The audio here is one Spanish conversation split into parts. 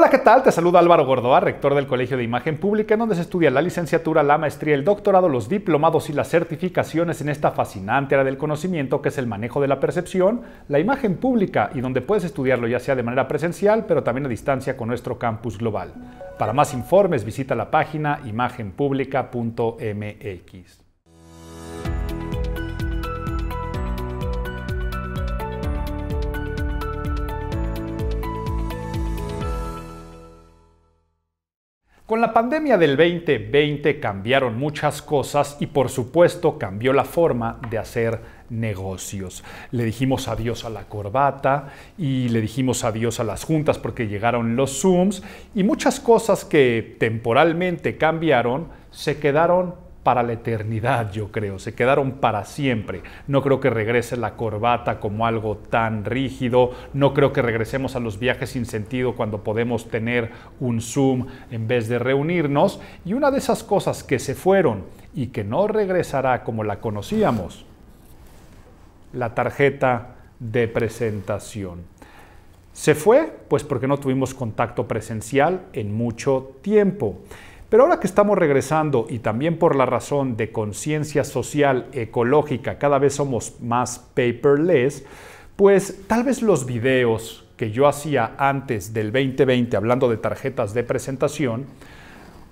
Hola, ¿qué tal? Te saluda Álvaro Gordoa, rector del Colegio de Imagen Pública, en donde se estudia la licenciatura, la maestría, el doctorado, los diplomados y las certificaciones en esta fascinante área del conocimiento que es el manejo de la percepción, la imagen pública y donde puedes estudiarlo ya sea de manera presencial, pero también a distancia con nuestro campus global. Para más informes visita la página imagenpublica.mx. Con la pandemia del 2020 cambiaron muchas cosas y por supuesto cambió la forma de hacer negocios. Le dijimos adiós a la corbata y le dijimos adiós a las juntas porque llegaron los Zooms y muchas cosas que temporalmente cambiaron se quedaron para la eternidad, yo creo. Se quedaron para siempre. No creo que regrese la corbata como algo tan rígido. No creo que regresemos a los viajes sin sentido cuando podemos tener un Zoom en vez de reunirnos. Y una de esas cosas que se fueron y que no regresará como la conocíamos, la tarjeta de presentación. ¿Se fue? Pues porque no tuvimos contacto presencial en mucho tiempo. Pero ahora que estamos regresando y también por la razón de conciencia social ecológica, cada vez somos más paperless, pues tal vez los videos que yo hacía antes del 2020 hablando de tarjetas de presentación,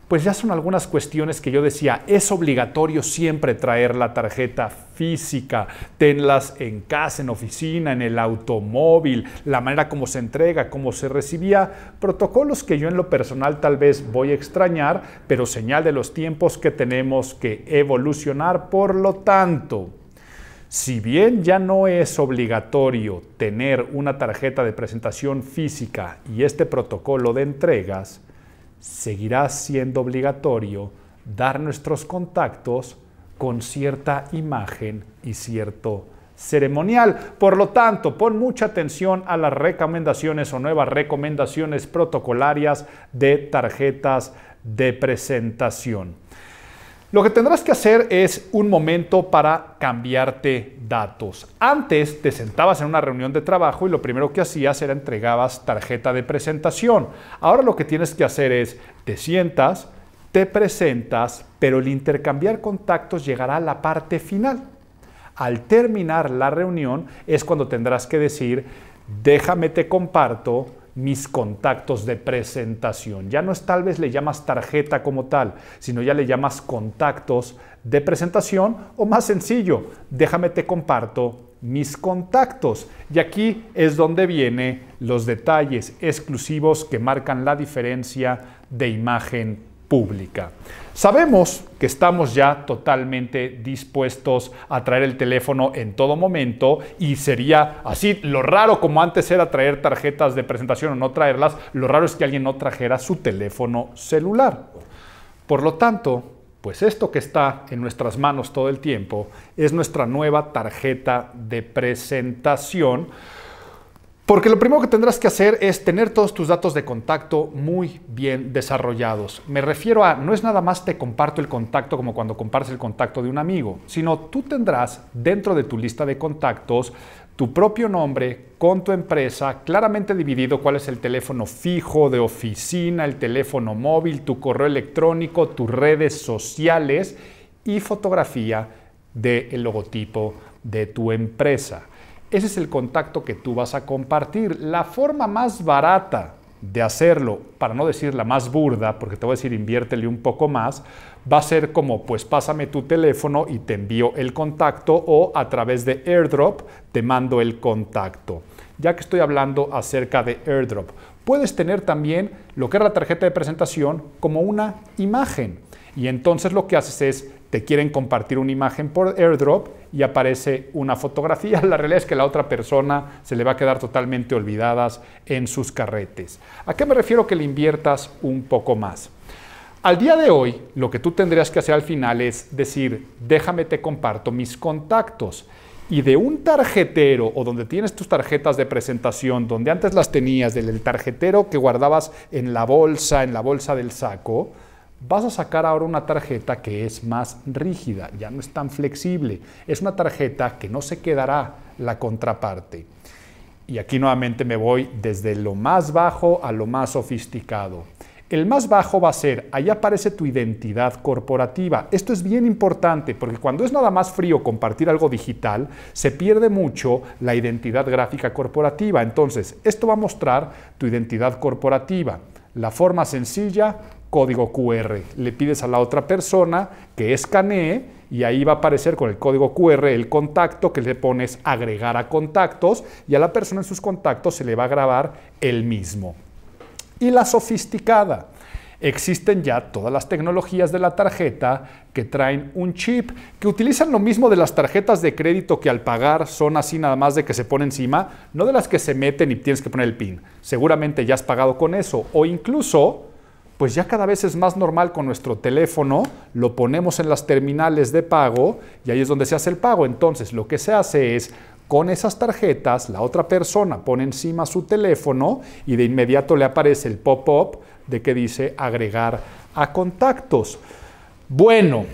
pues ya son algunas cuestiones que yo decía, es obligatorio siempre traer la tarjeta física, tenlas en casa, en oficina, en el automóvil, la manera como se entrega, cómo se recibía, protocolos que yo en lo personal tal vez voy a extrañar, pero señal de los tiempos que tenemos que evolucionar, por lo tanto, si bien ya no es obligatorio tener una tarjeta de presentación física y este protocolo de entregas, seguirá siendo obligatorio dar nuestros contactos con cierta imagen y cierto ceremonial. Por lo tanto, pon mucha atención a las recomendaciones o nuevas recomendaciones protocolarias de tarjetas de presentación. Lo que tendrás que hacer es un momento para cambiarte datos. Antes te sentabas en una reunión de trabajo y lo primero que hacías era entregabas tarjeta de presentación. Ahora lo que tienes que hacer es te sientas, te presentas, pero el intercambiar contactos llegará a la parte final. Al terminar la reunión es cuando tendrás que decir, déjame te comparto mis contactos de presentación. Ya no es tal vez le llamas tarjeta como tal, sino ya le llamas contactos de presentación o más sencillo, déjame te comparto mis contactos. Y aquí es donde vienen los detalles exclusivos que marcan la diferencia de imagen pública. Sabemos que estamos ya totalmente dispuestos a traer el teléfono en todo momento y sería así, lo raro como antes era traer tarjetas de presentación o no traerlas, lo raro es que alguien no trajera su teléfono celular. Por lo tanto, pues esto que está en nuestras manos todo el tiempo es nuestra nueva tarjeta de presentación porque lo primero que tendrás que hacer es tener todos tus datos de contacto muy bien desarrollados. Me refiero a, no es nada más te comparto el contacto como cuando compartes el contacto de un amigo, sino tú tendrás dentro de tu lista de contactos tu propio nombre con tu empresa, claramente dividido cuál es el teléfono fijo de oficina, el teléfono móvil, tu correo electrónico, tus redes sociales y fotografía del el logotipo de tu empresa. Ese es el contacto que tú vas a compartir. La forma más barata de hacerlo, para no decir la más burda, porque te voy a decir inviértele un poco más, va a ser como pues pásame tu teléfono y te envío el contacto o a través de airdrop te mando el contacto. Ya que estoy hablando acerca de airdrop, puedes tener también lo que es la tarjeta de presentación como una imagen. Y entonces lo que haces es te quieren compartir una imagen por airdrop y aparece una fotografía. La realidad es que la otra persona se le va a quedar totalmente olvidadas en sus carretes. ¿A qué me refiero que le inviertas un poco más? Al día de hoy, lo que tú tendrías que hacer al final es decir, déjame te comparto mis contactos. Y de un tarjetero o donde tienes tus tarjetas de presentación, donde antes las tenías, del tarjetero que guardabas en la bolsa, en la bolsa del saco, vas a sacar ahora una tarjeta que es más rígida, ya no es tan flexible, es una tarjeta que no se quedará la contraparte. Y aquí nuevamente me voy desde lo más bajo a lo más sofisticado. El más bajo va a ser, ahí aparece tu identidad corporativa. Esto es bien importante porque cuando es nada más frío compartir algo digital, se pierde mucho la identidad gráfica corporativa. Entonces, esto va a mostrar tu identidad corporativa. La forma sencilla, código QR. Le pides a la otra persona que escanee y ahí va a aparecer con el código QR el contacto que le pones agregar a contactos y a la persona en sus contactos se le va a grabar el mismo. Y la sofisticada. Existen ya todas las tecnologías de la tarjeta que traen un chip, que utilizan lo mismo de las tarjetas de crédito que al pagar son así nada más de que se pone encima, no de las que se meten y tienes que poner el PIN. Seguramente ya has pagado con eso o incluso pues ya cada vez es más normal con nuestro teléfono, lo ponemos en las terminales de pago y ahí es donde se hace el pago. Entonces, lo que se hace es con esas tarjetas, la otra persona pone encima su teléfono y de inmediato le aparece el pop-up de que dice agregar a contactos. Bueno,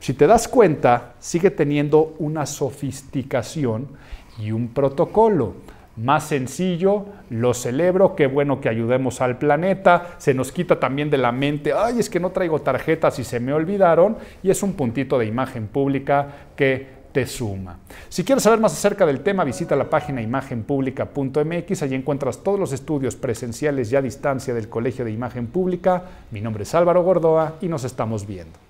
si te das cuenta, sigue teniendo una sofisticación y un protocolo más sencillo, lo celebro, qué bueno que ayudemos al planeta, se nos quita también de la mente, ay, es que no traigo tarjetas y se me olvidaron, y es un puntito de imagen pública que te suma. Si quieres saber más acerca del tema, visita la página imagenpublica.mx, allí encuentras todos los estudios presenciales y a distancia del Colegio de Imagen Pública. Mi nombre es Álvaro Gordoa y nos estamos viendo.